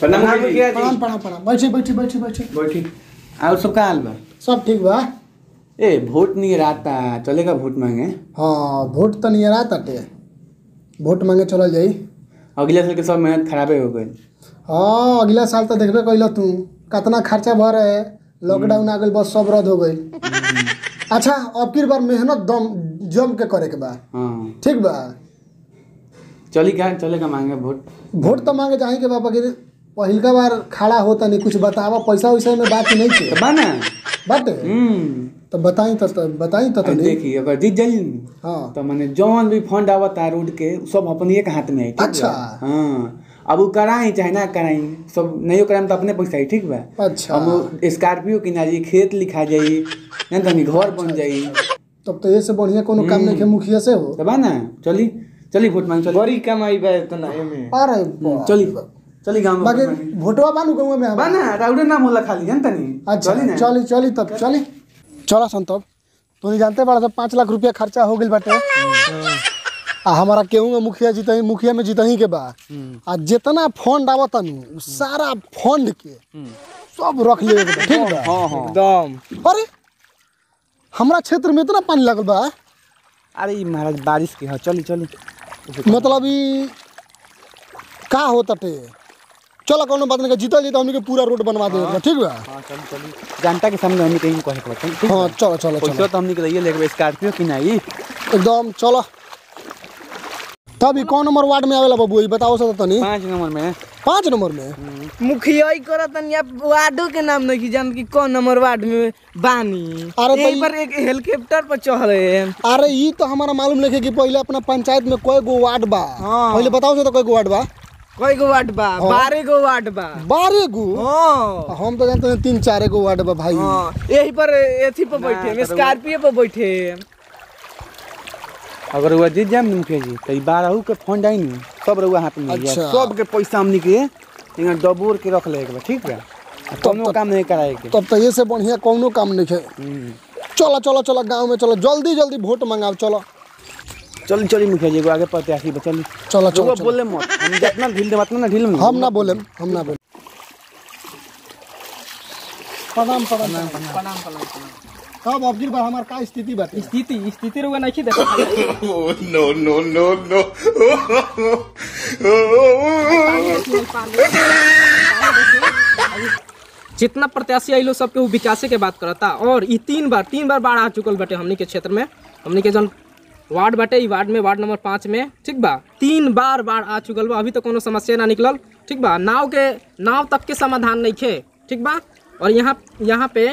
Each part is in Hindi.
प्रणाम मुखिया जी प्रणाम प्रणाम प्रणाम बैठी बैठी बैठी बैठी बैठी और सब का हाल बा सब ठीक बा ए वोट नहीं रहता चलेगा वोट मांगे हाँ वोट तो नहीं रहता टे वोट मांगे चल जाई अगले साल के सब मेहनत खराब हो गई हाँ अगला साल तो देखबे कैल तू कितना खर्चा भर है लॉकडाउन आ गई बस सब रद्द हो गई हम्म। अच्छा अब की बार मेहनत दम जम के करे के बा हाँ। ठीक बा चली का चलेगा मांगे वोट वोट तो मांगे जाएंगे बाबा के पहिलका बार खड़ा होता नहीं कुछ बताओ पैसा वैसा में बात नहीं थी तो बाना बाटे हम्म। तो बताई तो, तो- बताई तो, तो नहीं देखी अगर जीत जल हां तो माने जौन भी फंड आवत आ उड़ के सब अपने एक हाथ में है अच्छा हां अब कराई चाहे ना कराई सब नहीं कराई तो अपने पैसा ही ठीक बा अच्छा हम स्कॉर्पियो किना जी खेत लिखा जाई ना तो घर बन अच्छा। जाई तब तो ऐसे बढ़िया कोनो काम नहीं हम्म। के मुखिया से हो तब ना चली चली फुट मांग चली बड़ी कमाई बा इतना एमे अरे हम्म, चली चली गांव बाकी भोटवा गांव में राउडे नाम होला खाली अच्छा चली चली तब चली चला सन तब तू जानते सब लाख रुपया खर्चा हो गई बाटे आ हमारा मुखिया जीत मुखिया में जीतही के बा आ जितना फंड आवत सारा फंड के सब रख ले ठीक बा हाँ, हाँ, हाँ। एकदम अरे हमारा क्षेत्र में इतना पानी लगल बा अरे महाराज बारिश के है चली चली मतलब का होता टे चलो कौन बात नहीं जीता जीता हमने पूरा रोड बनवा देगा ठीक है हाँ, जनता के सामने हमने कहीं कहे पड़ते हाँ चलो चलो चलो तो हमने रहिए लेकर स्कॉर्पियो कि नहीं एकदम चलो तभी कौन नंबर वार्ड में आवेला बाबू बताओ सर तनी पाँच नंबर में पाँच नंबर में हम्म। मुखिया ही तनी कर वार्डो के नाम नहीं की जान की कौन नंबर वार्ड में बानी अरे यही पर एक हेलीकॉप्टर पर चढ़ रहे हैं अरे ये तो हमारा मालूम लेके कि पहले अपना पंचायत में कोई गो वार्ड बा हाँ। पहले बताओ सर तो कोई गो वार्ड बा कई गो वार्ड बा हाँ। गो वार्ड बा बारह गो हाँ। हम तो जानते हैं तीन चार गो वार्ड बा भाई हाँ। यही पर एथी पर बैठे स्कॉर्पियो पर बैठे अगर वो जीत जाए मुखिया जी तो बारह के फंड आई सब रहुआ हाथ में अच्छा। सब के पैसा हमने के यहाँ डबोर के रख ले ठीक है कोनो काम नहीं कराएगा तब तो ये से बढ़िया कोनो काम नहीं है चलो चलो चलो गांव में चलो जल्दी जल्दी वोट मंगाओ चलो चल चल मुखिया जी को आगे प्रत्याशी चल चल चलो बोले मत हम जितना ढील देम ना ढील हम ना बोले हम ना बोले प्रणाम प्रणाम प्रणाम तब अब बार हमार का स्थिति बात स्थिति स्थिति रुआ नहीं देखो नो नो नो नो जितना प्रत्याशी आई सबके विकास के बात करता और ये तीन बार तीन बार बाढ़ आ चुकल बटे हमनी के क्षेत्र में हमनी के जन वार्ड बटे वार्ड में वार्ड नंबर पाँच में ठीक बा तीन बार बाढ़ आ चुकल बा अभी तक तो कोनो समस्या ना निकलल ठीक बा नाव के नाव तक के समाधान नहीं है ठीक बा और यहाँ यहाँ पे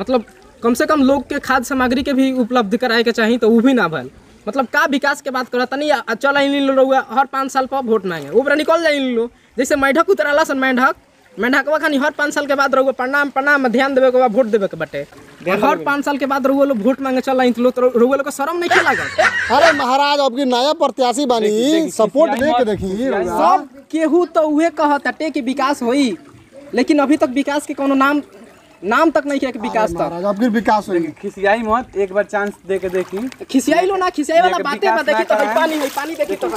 मतलब कम से कम लोग के खाद्य सामग्री के भी उपलब्ध कराए के चाहिए तो वो भी ना भल मतलब का विकास के बात करा नहीं चल आई लो रहुआ हर पाँच साल पर वोट मांगे वो निकल जाए इन लो जैसे मैढ़क उतराला सन मैढ़क मेढकवा खानी हर पाँच साल के बाद रहो प्रणाम प्रणाम ध्यान देवे के बाद वोट देवे के बटे हर पाँच साल के बाद रहो लोग वोट मांगे चल रही रहो लोग तो शर्म नहीं खेला अरे महाराज अब की नया प्रत्याशी बनी सपोर्ट दे के देखी सब केहू तो वह कहते कि विकास हो लेकिन अभी तक विकास के कोनो नाम नाम तक नहीं है कि विकास तक अब विकास होगी खिसियाई मत एक बार चांस दे के देखी खिसियाई लो ना खिसियाई वाला बातें मत देखी तो पानी नहीं पानी देखी तो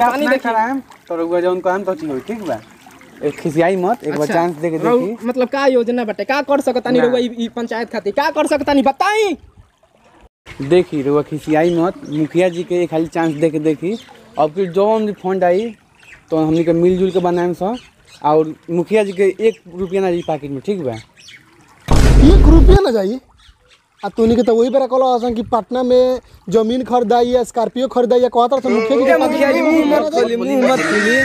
पानी देखी तो रुआ उनको हम तो ठीक बा एक खिसियाई मत एक बार चांस दे के देखी मतलब का योजना बटे का कर सकत नहीं रुवा ई पंचायत खाती का कर सकत नहीं बताई देखी रुवा खिसियाई मत मुखिया जी के एक खाली चांस दे के देखी अब के जो हम फंड आई तो हमने के मिलजुल के बनाए स और मुखिया जी के एक रुपया ना जाई पैकेट में ठीक बा एक रुपया ना जाई आ तूने के तो वही बेरा कहलो आसन कि पटना में जमीन खरीदाई या स्कॉर्पियो खरीदाई या कहत मुखिया जी मुखिया जी मुंह मत खोली मुंह मत खोली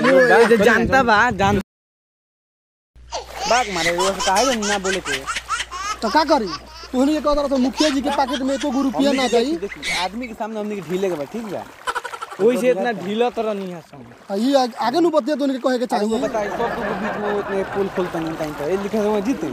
जानता बा जान बाग मारे वो काहे ना बोले के तो का करी तूने ये कह तो मुखिया जी के पैकेट में एको तो रुपया ना जाई आदमी के सामने हमनी के ढीले के बा ठीक बा ओई से इतना ढीला तर नहीं है सब ये आगे नु बतिया तोने के कहे के चाहिए बताई सब के बीच में पुल खुलता नहीं टाइम पर ये लिखा हुआ जीते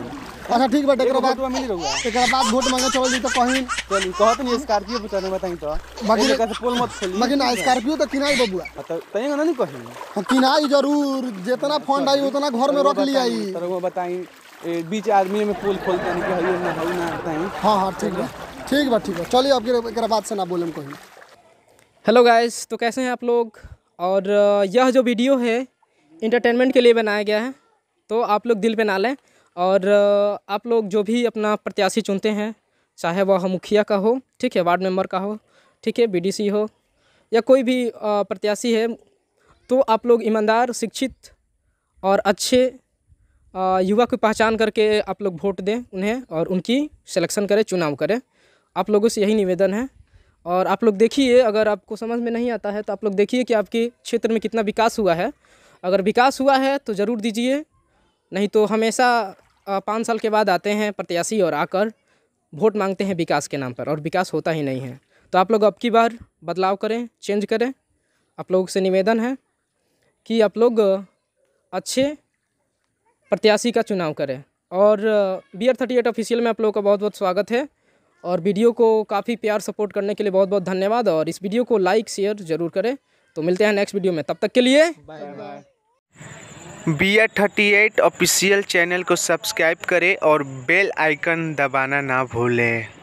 अच्छा ठीक बा एकरा बाद मिली रहूआ एकरा बाद वोट मांगे चलो जी तो कहीं चल कहत नहीं स्कॉर्पियो पे चलने बताई तो बाकी का पोल मत खेली बाकी ना स्कॉर्पियो तो किनाई बबुआ त तई तो ना नहीं कहीं हां किनाई जरूर जितना फंड आई उतना घर में रख लिया ई तरह बताई बीच आदमी में पोल खोल के ना बताई हां हां ठीक बा ठीक बा ठीक बा चलिए अब एकरा बाद से ना बोलम हेलो गाइस तो कैसे हैं आप लोग और यह जो वीडियो है इंटरटेनमेंट के लिए बनाया गया है तो आप लोग दिल पे ना लें और आप लोग जो भी अपना प्रत्याशी चुनते हैं चाहे वह मुखिया का हो ठीक है वार्ड मेंबर का हो ठीक है बीडीसी हो या कोई भी प्रत्याशी है तो आप लोग ईमानदार शिक्षित और अच्छे युवा की पहचान करके आप लोग वोट दें उन्हें और उनकी सिलेक्शन करें चुनाव करें आप लोगों से यही निवेदन है और आप लोग देखिए अगर आपको समझ में नहीं आता है तो आप लोग देखिए कि आपके क्षेत्र में कितना विकास हुआ है अगर विकास हुआ है तो ज़रूर दीजिए नहीं तो हमेशा पाँच साल के बाद आते हैं प्रत्याशी और आकर वोट मांगते हैं विकास के नाम पर और विकास होता ही नहीं है तो आप लोग अब की बार बदलाव करें चेंज करें आप लोगों से निवेदन है कि आप लोग अच्छे प्रत्याशी का चुनाव करें और B R thirty eight official में आप लोगों का बहुत बहुत स्वागत है और वीडियो को काफ़ी प्यार सपोर्ट करने के लिए बहुत बहुत धन्यवाद और इस वीडियो को लाइक शेयर ज़रूर करें तो मिलते हैं नेक्स्ट वीडियो में तब तक के लिए बाय बाय बी एड थर्टी एट ऑफिशियल चैनल को सब्सक्राइब करें और बेल आइकन दबाना ना भूलें